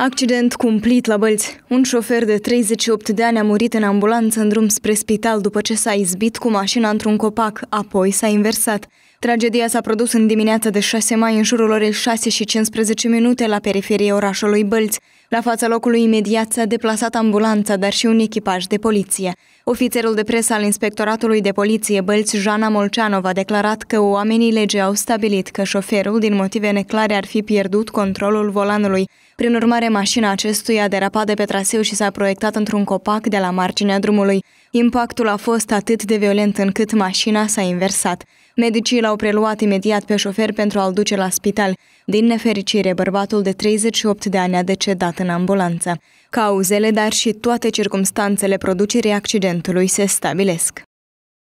Accident cumplit la Bălți. Un șofer de 38 de ani a murit în ambulanță în drum spre spital după ce s-a izbit cu mașina într-un copac, apoi s-a inversat. Tragedia s-a produs în dimineața de 6 mai, în jurul orei 6 și 15 minute, la periferia orașului Bălți. La fața locului imediat s-a deplasat ambulanța, dar și un echipaj de poliție. Ofițerul de presă al Inspectoratului de Poliție Bălți, Jana Molceanov, a declarat că oamenii legii au stabilit că șoferul, din motive neclare, ar fi pierdut controlul volanului. Prin urmare, mașina acestuia a derapat de pe traseu și s-a proiectat într-un copac de la marginea drumului. Impactul a fost atât de violent încât mașina s-a inversat. Medicii l-au preluat imediat pe șofer pentru a-l duce la spital. Din nefericire, bărbatul de 38 de ani a decedat în ambulanță. Cauzele, dar și toate circumstanțele producerii accidentului se stabilesc.